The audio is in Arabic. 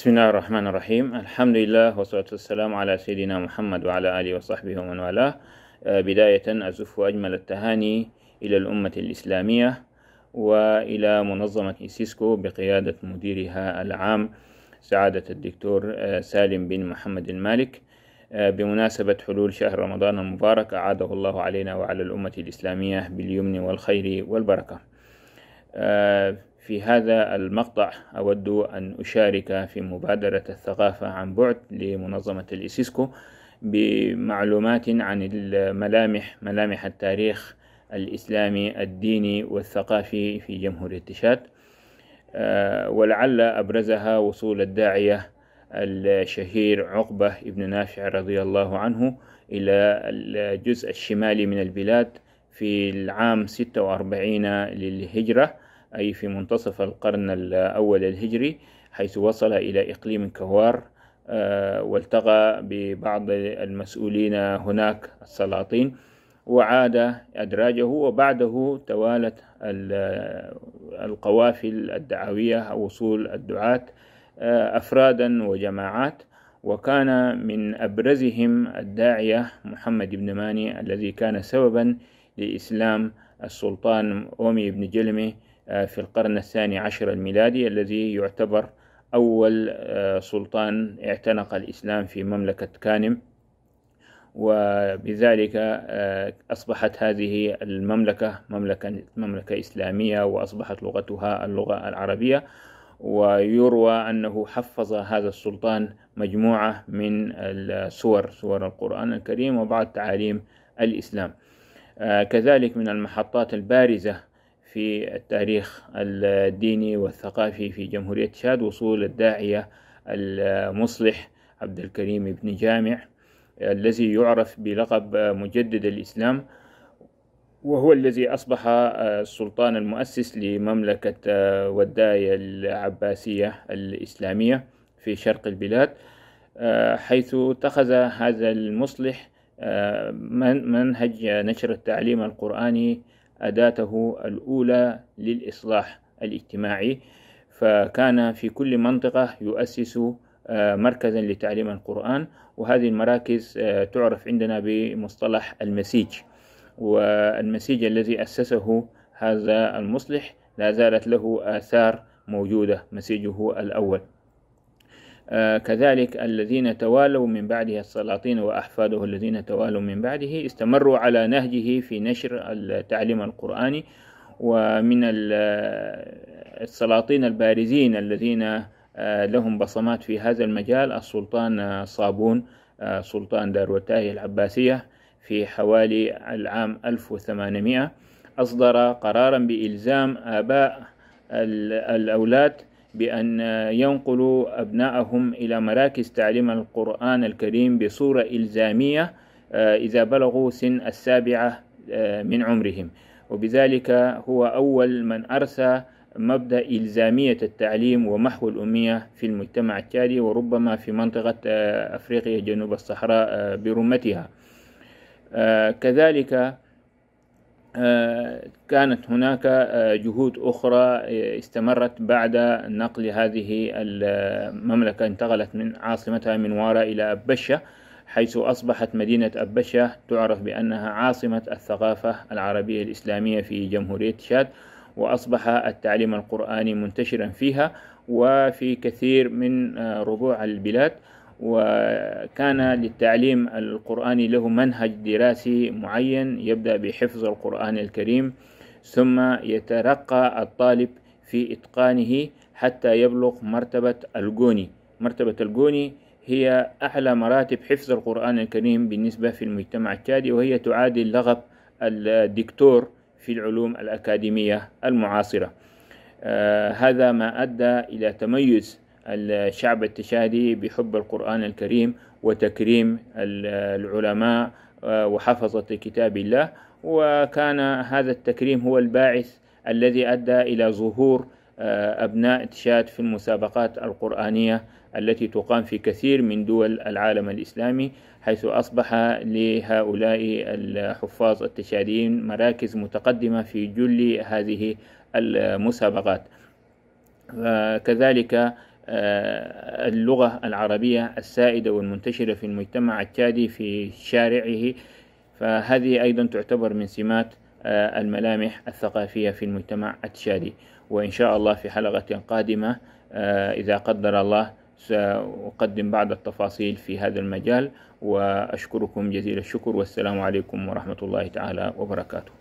بسم الله الرحمن الرحيم الحمد لله والصلاة والسلام على سيدنا محمد وعلى آله وصحبه ومن والاه بداية أزف أجمل التهاني إلى الأمة الإسلامية وإلى منظمة إسيسكو بقيادة مديرها العام سعادة الدكتور سالم بن محمد المالك بمناسبة حلول شهر رمضان المبارك أعاده الله علينا وعلى الأمة الإسلامية باليمن والخير والبركة في هذا المقطع أود أن أشارك في مبادرة الثقافة عن بعد لمنظمة الإسيسكو بمعلومات عن الملامح ملامح التاريخ الإسلامي الديني والثقافي في جمهورية تشاد آه، ولعل أبرزها وصول الداعية الشهير عقبة بن نافع رضي الله عنه إلى الجزء الشمالي من البلاد في العام 46 للهجرة أي في منتصف القرن الأول الهجري حيث وصل إلى إقليم كوار آه، والتقى ببعض المسؤولين هناك السلاطين وعاد أدراجه وبعده توالت القوافل الدعوية أو وصول الدعاة آه، أفرادا وجماعات وكان من أبرزهم الداعية محمد بن ماني الذي كان سببا لإسلام السلطان أومي بن جلمه آه، في القرن الثاني عشر الميلادي الذي يعتبر أول آه، سلطان اعتنق الإسلام في مملكة كانم وبذلك آه، أصبحت هذه المملكة مملكة, مملكة إسلامية وأصبحت لغتها اللغة العربية ويروى أنه حفظ هذا السلطان مجموعة من السور سور القرآن الكريم وبعض تعاليم الإسلام كذلك من المحطات البارزة في التاريخ الديني والثقافي في جمهورية تشاد وصول الداعية المصلح عبد الكريم بن جامع الذي يعرف بلقب مجدد الإسلام وهو الذي أصبح آه، السلطان المؤسس لمملكة آه، وداية العباسية الإسلامية في شرق البلاد آه، حيث اتخذ هذا المصلح منهج نشر التعليم القرآني أداته الأولى للإصلاح الاجتماعي فكان في كل منطقة يؤسس آه، مركزا لتعليم القرآن وهذه المراكز آه، تعرف عندنا بمصطلح المسيج والمسيج الذي أسسه هذا المصلح لا زالت له آثار موجودة مسيجه الأول آه، كذلك الذين توالوا من بعده السلاطين وأحفاده الذين توالوا من بعده استمروا على نهجه في نشر التعليم القرآني ومن آه، السلاطين البارزين الذين آه، لهم بصمات في هذا المجال السلطان صابون سلطان داروداي العباسية في حوالي العام 1800 أصدر قرارا بإلزام آباء الأولاد بأن ينقلوا أبنائهم إلى مراكز تعليم القرآن الكريم بصورة إلزامية آه، إذا بلغوا سن السابعة آه، من عمرهم وبذلك هو أول من أرسى مبدأ إلزامية التعليم ومحو الأمية في المجتمع التالي وربما في منطقة آه، أفريقيا جنوب الصحراء برمتها كذلك آه، كانت هناك آه، جهود أخرى آه، استمرت بعد نقل هذه المملكة انتقلت من عاصمتها من وارا إلى أبشة حيث أصبحت مدينة أبشة تعرف بأنها عاصمة الثقافة العربية الإسلامية في جمهورية تشاد وأصبح التعليم القرآني منتشرا فيها وفي كثير من ربوع البلاد وكان للتعليم القرآني له منهج دراسي معين يبدأ بحفظ القرآن الكريم ثم يترقى الطالب في إتقانه حتى يبلغ مرتبة الجوني مرتبة الجوني هي أعلى مراتب حفظ القرآن الكريم بالنسبة في المجتمع التشادي وهي تعادل لغب الدكتور في العلوم الأكاديمية المعاصرة آه هذا ما أدى إلى تميز الشعب التشادي بحب القرآن الكريم وتكريم العلماء آه، وحفظة كتاب الله وكان هذا التكريم هو الباعث الذي أدى إلى ظهور آه، أبناء تشاد في المسابقات القرآنية التي تقام في كثير من دول العالم الإسلامي حيث أصبح لهؤلاء الحفاظ التشاديين مراكز متقدمة في جل هذه المسابقات آه، كذلك آه، اللغة العربية السائدة والمنتشرة في المجتمع التشادي في شارعه فهذه أيضا تعتبر من سمات آه، الملامح الثقافية في المجتمع التشادي وإن شاء الله في حلقة قادمة آه، إذا قدر الله سأقدم بعض التفاصيل في هذا المجال وأشكركم جزيل الشكر والسلام عليكم ورحمة الله تعالى وبركاته